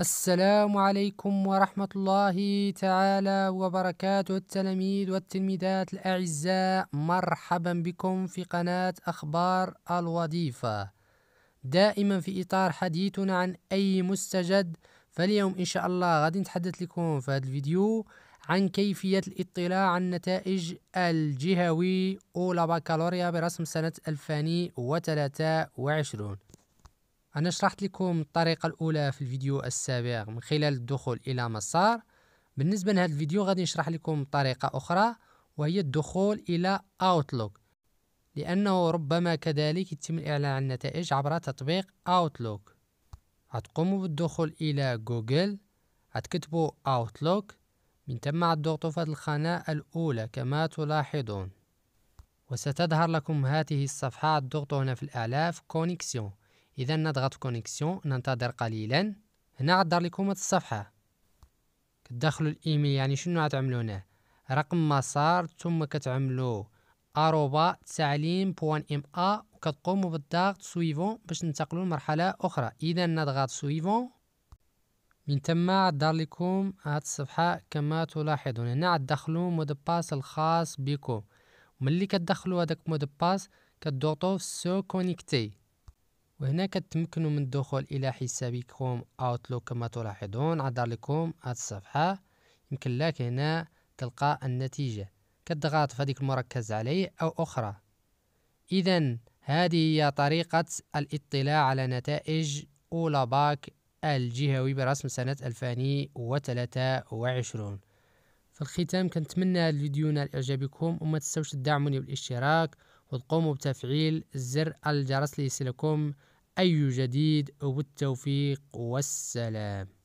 السلام عليكم ورحمة الله تعالى وبركاته التلاميذ والتلميذات الأعزاء مرحبا بكم في قناة أخبار الوظيفة دائما في إطار حديثنا عن أي مستجد فاليوم إن شاء الله غادي نتحدث لكم في هذا الفيديو عن كيفية الاطلاع عن نتائج الجهوي أولى بكالوريا برسم سنة 2023 أنا شرحت لكم الطريقة الأولى في الفيديو السابق من خلال الدخول إلى مسار بالنسبة لهذا الفيديو غادي نشرح لكم طريقة أخرى وهي الدخول إلى Outlook لأنه ربما كذلك يتم الإعلان عن النتائج عبر تطبيق Outlook هتقوموا بالدخول إلى جوجل هتكتبوا Outlook من ثم هتضغطوا في الخانة الأولى كما تلاحظون وستظهر لكم هذه الصفحة تضغطوا هنا في الإعلاف كونيكسيون إذا نضغط كونيكسيون ننتظر قليلا هنا عدر لكم الصفحة كتدخلوا الإيميل يعني شنو غتعملو هنا رقم مسار ثم كتعملوا أروبا تعليم بوان إم أ وكتقوموا بالضغط سويفون باش ننتقلوا لمرحلة أخرى إذا نضغط سويفون من ثم عدر لكم هاد الصفحة كما تلاحظون هنا عتدخلوا مود باس الخاص بكم ملي كتدخلوا هذاك مود باس كتضغطوا سو كونيكتي وهنا كتمكنوا من الدخول الى حسابكم اوتلوك كما تلاحظون عثر لكم هذه الصفحه يمكن لك هنا تلقى النتيجه كتضغط في هذيك المركز عليه او اخرى اذا هذه هي طريقه الاطلاع على نتائج اولى باك الجهوي برسم سنه 2023 في الختام كنتمنى الفيديو ينال اعجابكم وما تنسوش تدعموني بالاشتراك وتقوم بتفعيل زر الجرس ليصلكم أي جديد وبالتوفيق والسلام